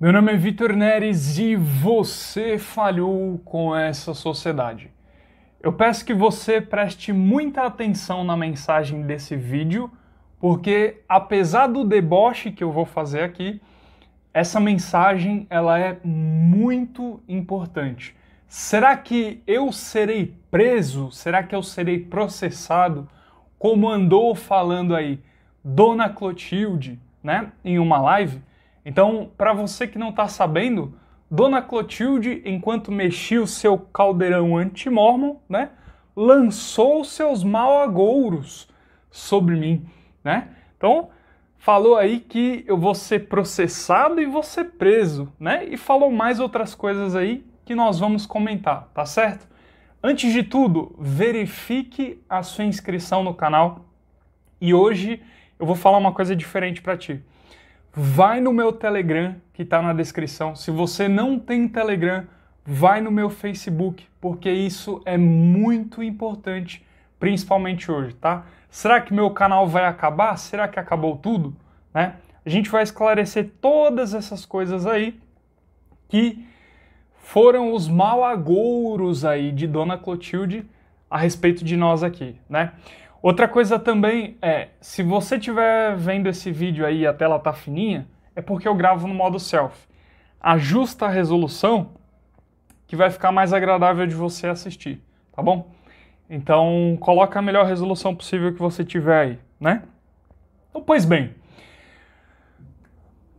Meu nome é Vitor Neres e você falhou com essa sociedade. Eu peço que você preste muita atenção na mensagem desse vídeo, porque apesar do deboche que eu vou fazer aqui, essa mensagem ela é muito importante. Será que eu serei preso? Será que eu serei processado? Como andou falando aí Dona Clotilde, né, em uma live? Então, para você que não está sabendo, Dona Clotilde, enquanto mexia o seu caldeirão anti-mormon, né, lançou seus malagouros sobre mim, né? Então, falou aí que eu vou ser processado e vou ser preso, né? E falou mais outras coisas aí que nós vamos comentar, tá certo? Antes de tudo, verifique a sua inscrição no canal. E hoje eu vou falar uma coisa diferente para ti vai no meu Telegram que está na descrição. Se você não tem Telegram, vai no meu Facebook, porque isso é muito importante, principalmente hoje, tá? Será que meu canal vai acabar? Será que acabou tudo? Né? A gente vai esclarecer todas essas coisas aí que foram os malagouros aí de Dona Clotilde a respeito de nós aqui, né? Outra coisa também é, se você estiver vendo esse vídeo aí e a tela tá fininha, é porque eu gravo no modo self. Ajusta a resolução que vai ficar mais agradável de você assistir, tá bom? Então, coloca a melhor resolução possível que você tiver aí, né? Então, pois bem,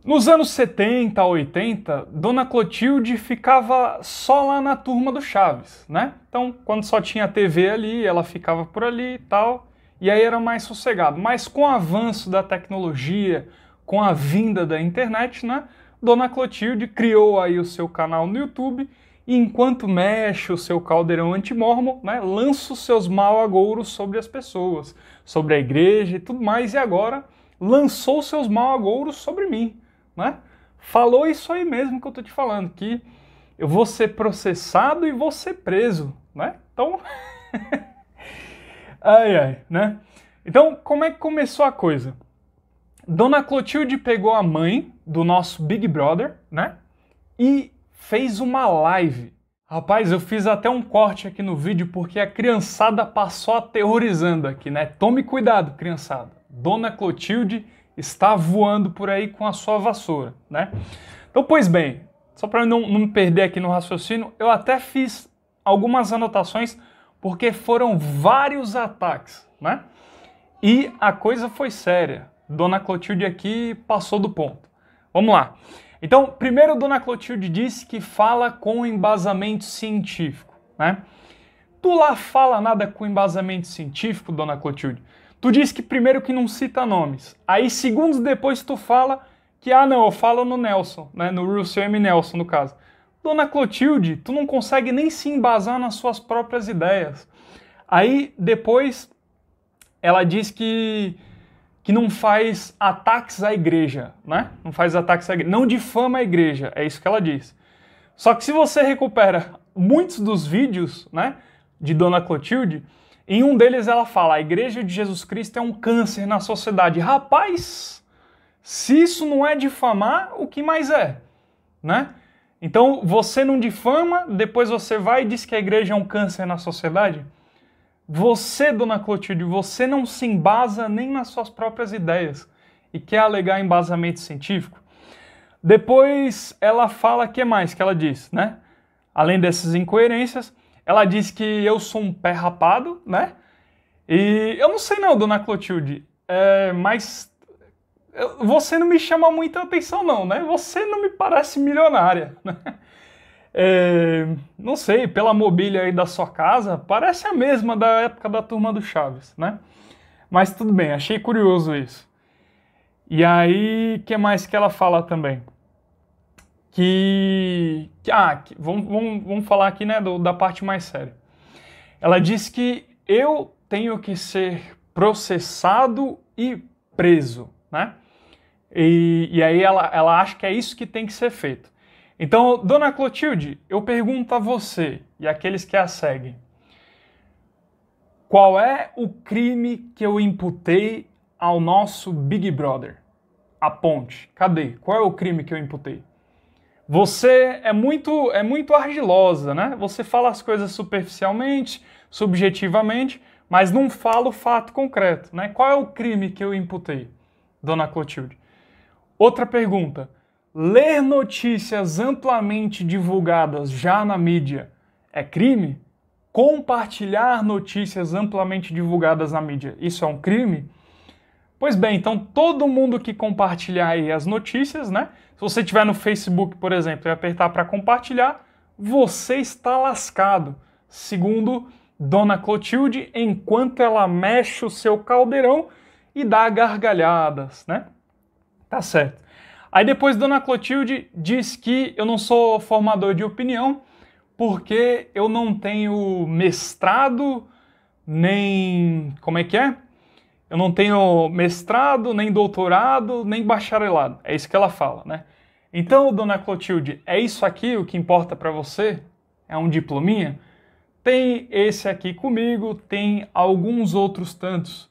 nos anos 70, 80, Dona Clotilde ficava só lá na turma do Chaves, né? Então, quando só tinha TV ali, ela ficava por ali e tal e aí era mais sossegado. Mas com o avanço da tecnologia, com a vinda da internet, né? Dona Clotilde criou aí o seu canal no YouTube e enquanto mexe o seu caldeirão antimormo, né, lança os seus malagouros sobre as pessoas, sobre a igreja e tudo mais, e agora lançou os seus malagouros sobre mim, né? Falou isso aí mesmo que eu tô te falando, que eu vou ser processado e vou ser preso, né? Então... Ai, ai, né? Então, como é que começou a coisa? Dona Clotilde pegou a mãe do nosso Big Brother, né? E fez uma live. Rapaz, eu fiz até um corte aqui no vídeo porque a criançada passou aterrorizando aqui, né? Tome cuidado, criançada. Dona Clotilde está voando por aí com a sua vassoura, né? Então, pois bem, só para não, não me perder aqui no raciocínio, eu até fiz algumas anotações porque foram vários ataques, né? E a coisa foi séria. Dona Clotilde aqui passou do ponto. Vamos lá. Então, primeiro, Dona Clotilde disse que fala com embasamento científico, né? Tu lá fala nada com embasamento científico, Dona Clotilde. Tu diz que primeiro que não cita nomes. Aí, segundos depois, tu fala que, ah, não, eu falo no Nelson, né? No Russell M. Nelson, no caso. Dona Clotilde, tu não consegue nem se embasar nas suas próprias ideias. Aí depois ela diz que que não faz ataques à igreja, né? Não faz ataques à igreja, não difama a igreja, é isso que ela diz. Só que se você recupera muitos dos vídeos, né, de Dona Clotilde, em um deles ela fala: "A igreja de Jesus Cristo é um câncer na sociedade". Rapaz, se isso não é difamar, o que mais é, né? Então você não difama, depois você vai e diz que a igreja é um câncer na sociedade? Você, dona Clotilde, você não se embasa nem nas suas próprias ideias e quer alegar embasamento científico? Depois ela fala que mais que ela diz, né? Além dessas incoerências, ela diz que eu sou um pé rapado, né? E eu não sei não, dona Clotilde, é, mas você não me chama muita atenção, não, né? Você não me parece milionária, né? É, não sei, pela mobília aí da sua casa, parece a mesma da época da turma do Chaves, né? Mas tudo bem, achei curioso isso. E aí, que mais que ela fala também? Que. que ah, que, vamos, vamos, vamos falar aqui né, do, da parte mais séria. Ela diz que eu tenho que ser processado e preso, né? E, e aí ela, ela acha que é isso que tem que ser feito. Então, Dona Clotilde, eu pergunto a você e àqueles que a seguem: qual é o crime que eu imputei ao nosso Big Brother? A ponte. Cadê? Qual é o crime que eu imputei? Você é muito é muito argilosa, né? Você fala as coisas superficialmente, subjetivamente, mas não fala o fato concreto, né? Qual é o crime que eu imputei, Dona Clotilde? Outra pergunta: ler notícias amplamente divulgadas já na mídia é crime? Compartilhar notícias amplamente divulgadas na mídia, isso é um crime? Pois bem, então todo mundo que compartilhar aí as notícias, né? Se você tiver no Facebook, por exemplo, e apertar para compartilhar, você está lascado. Segundo Dona Clotilde, enquanto ela mexe o seu caldeirão e dá gargalhadas, né? Tá certo. Aí depois Dona Clotilde diz que eu não sou formador de opinião porque eu não tenho mestrado, nem. Como é que é? Eu não tenho mestrado, nem doutorado, nem bacharelado. É isso que ela fala, né? Então, Dona Clotilde, é isso aqui o que importa para você? É um diplominha? Tem esse aqui comigo, tem alguns outros tantos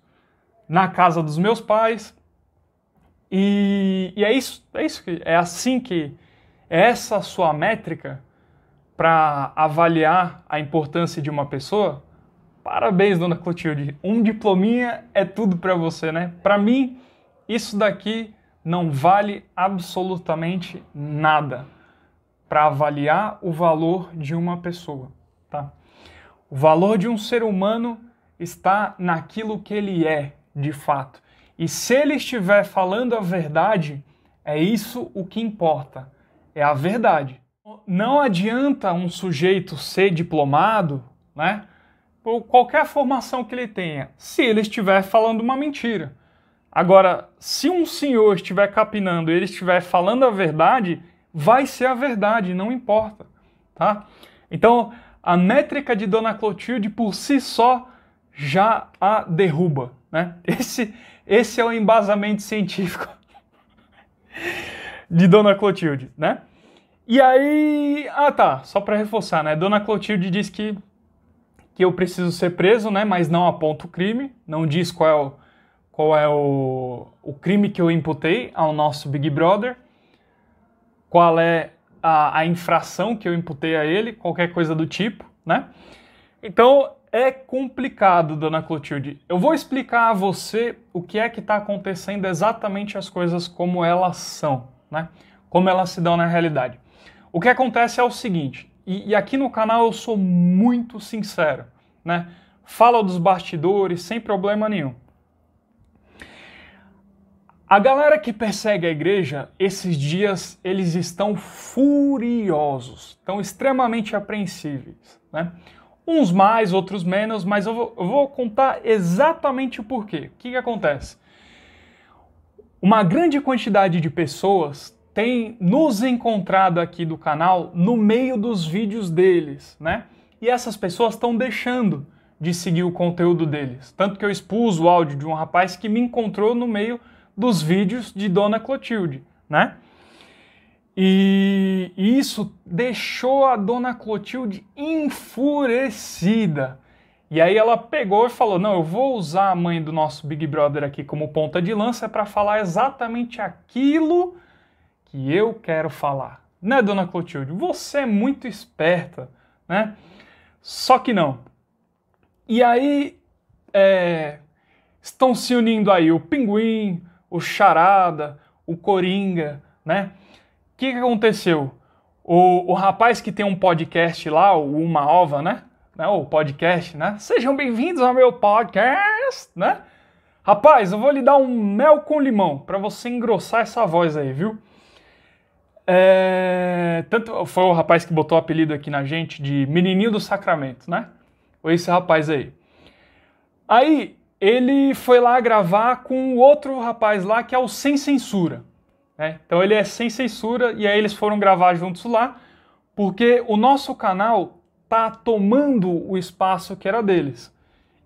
na casa dos meus pais e, e é isso, é isso que é assim que é essa sua métrica para avaliar a importância de uma pessoa. Parabéns, dona Clotilde. Um diplominha é tudo para você, né? Para mim, isso daqui não vale absolutamente nada para avaliar o valor de uma pessoa, tá? O valor de um ser humano está naquilo que ele é, de fato. E se ele estiver falando a verdade, é isso o que importa, é a verdade. Não adianta um sujeito ser diplomado, né? Por qualquer formação que ele tenha, se ele estiver falando uma mentira. Agora, se um senhor estiver capinando e ele estiver falando a verdade, vai ser a verdade, não importa, tá? Então, a métrica de Dona Clotilde por si só já a derruba, né? Esse esse é o embasamento científico de Dona Clotilde, né? E aí, ah tá, só para reforçar, né? Dona Clotilde diz que que eu preciso ser preso, né? Mas não aponta o crime, não diz qual é o, qual é o, o crime que eu imputei ao nosso Big Brother, qual é a, a infração que eu imputei a ele, qualquer coisa do tipo, né? Então é complicado, dona Clotilde. Eu vou explicar a você o que é que está acontecendo exatamente as coisas como elas são, né? Como elas se dão na realidade. O que acontece é o seguinte, e, e aqui no canal eu sou muito sincero, né? Fala dos bastidores sem problema nenhum. A galera que persegue a igreja, esses dias eles estão furiosos, estão extremamente apreensíveis, né? Uns mais, outros menos, mas eu vou, eu vou contar exatamente o porquê. O que, que acontece? Uma grande quantidade de pessoas tem nos encontrado aqui do canal no meio dos vídeos deles, né? E essas pessoas estão deixando de seguir o conteúdo deles. Tanto que eu expus o áudio de um rapaz que me encontrou no meio dos vídeos de Dona Clotilde, né? E isso deixou a dona Clotilde enfurecida. E aí ela pegou e falou: Não, eu vou usar a mãe do nosso Big Brother aqui como ponta de lança para falar exatamente aquilo que eu quero falar. Né, dona Clotilde? Você é muito esperta, né? Só que não. E aí é, estão se unindo aí o Pinguim, o Charada, o Coringa, né? que, que aconteceu? O, o rapaz que tem um podcast lá, o Uma Ova, né? né? O podcast, né? Sejam bem-vindos ao meu podcast, né? Rapaz, eu vou lhe dar um mel com limão para você engrossar essa voz aí, viu? É... Tanto foi o rapaz que botou o apelido aqui na gente de Menininho do Sacramento, né? Foi esse rapaz aí. Aí ele foi lá gravar com o outro rapaz lá que é o Sem Censura. Né? Então ele é sem censura e aí eles foram gravar juntos lá, porque o nosso canal tá tomando o espaço que era deles.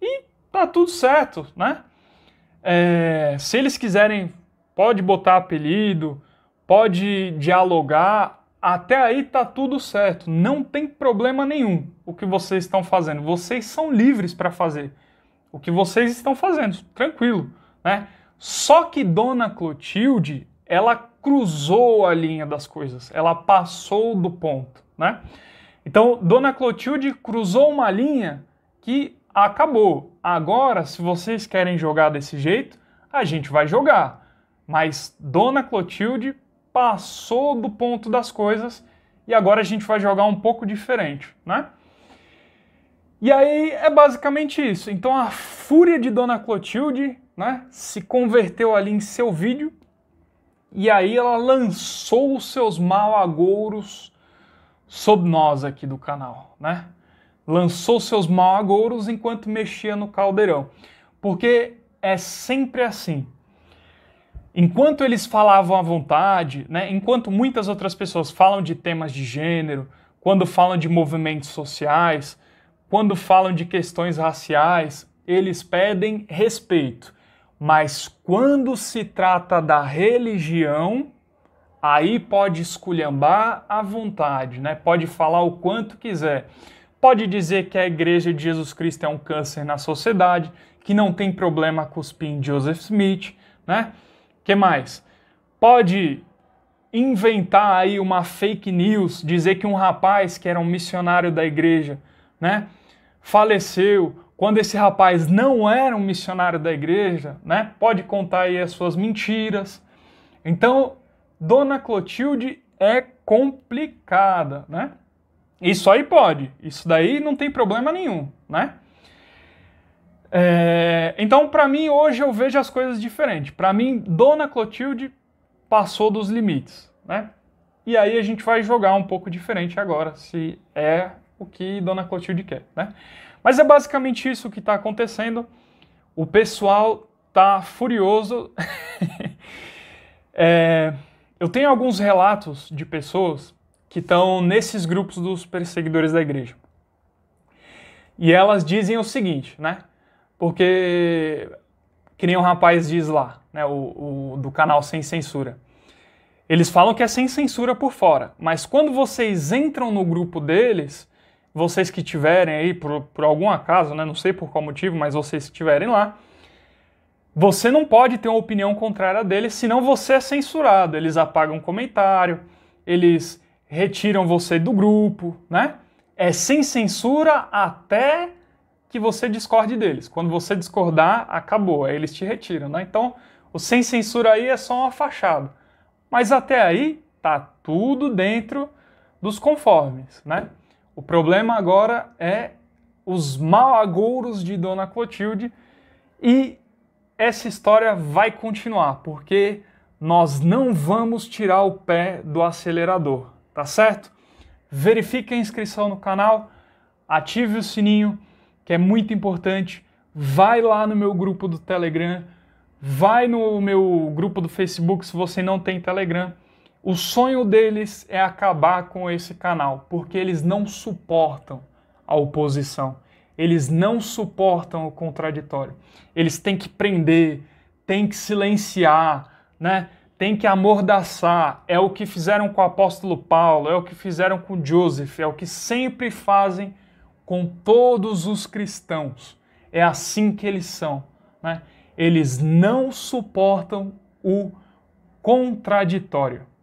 E tá tudo certo, né? É, se eles quiserem, pode botar apelido, pode dialogar, até aí tá tudo certo, não tem problema nenhum o que vocês estão fazendo. Vocês são livres para fazer o que vocês estão fazendo, tranquilo, né? Só que Dona Clotilde, ela cruzou a linha das coisas, ela passou do ponto, né? Então, Dona Clotilde cruzou uma linha que acabou. Agora, se vocês querem jogar desse jeito, a gente vai jogar. Mas Dona Clotilde passou do ponto das coisas e agora a gente vai jogar um pouco diferente, né? E aí é basicamente isso. Então a fúria de Dona Clotilde, né, se converteu ali em seu vídeo e aí ela lançou os seus malagouros sob nós aqui do canal, né? Lançou seus malagouros enquanto mexia no caldeirão. Porque é sempre assim. Enquanto eles falavam à vontade, né, enquanto muitas outras pessoas falam de temas de gênero, quando falam de movimentos sociais, quando falam de questões raciais, eles pedem respeito mas quando se trata da religião, aí pode esculhambar à vontade, né? Pode falar o quanto quiser. Pode dizer que a igreja de Jesus Cristo é um câncer na sociedade, que não tem problema cuspir em Joseph Smith, né? Que mais? Pode inventar aí uma fake news, dizer que um rapaz que era um missionário da igreja, né, faleceu quando esse rapaz não era um missionário da igreja, né? Pode contar aí as suas mentiras. Então, Dona Clotilde é complicada, né? Isso aí pode, isso daí não tem problema nenhum, né? É, então, para mim, hoje eu vejo as coisas diferente. Para mim, Dona Clotilde passou dos limites, né? E aí a gente vai jogar um pouco diferente agora, se é o que Dona Clotilde quer, né? Mas é basicamente isso que está acontecendo. O pessoal tá furioso. é, eu tenho alguns relatos de pessoas que estão nesses grupos dos perseguidores da igreja. E elas dizem o seguinte, né? Porque, que nem o um rapaz diz lá, né? O, o, do canal Sem Censura. Eles falam que é sem censura por fora, mas quando vocês entram no grupo deles, vocês que tiverem aí, por, por algum acaso, né, não sei por qual motivo, mas vocês que estiverem lá, você não pode ter uma opinião contrária deles, senão você é censurado. Eles apagam comentário, eles retiram você do grupo, né? É sem censura até que você discorde deles. Quando você discordar, acabou, aí eles te retiram, né? Então, o sem censura aí é só uma fachada. Mas até aí, tá tudo dentro dos conformes, né? O problema agora é os malagouros de Dona Clotilde e essa história vai continuar, porque nós não vamos tirar o pé do acelerador, tá certo? Verifique a inscrição no canal, ative o sininho, que é muito importante. Vai lá no meu grupo do Telegram, vai no meu grupo do Facebook se você não tem Telegram o sonho deles é acabar com esse canal, porque eles não suportam a oposição. Eles não suportam o contraditório. Eles têm que prender, têm que silenciar, né? Tem que amordaçar. É o que fizeram com o apóstolo Paulo, é o que fizeram com Joseph, é o que sempre fazem com todos os cristãos. É assim que eles são, né? Eles não suportam o contraditório.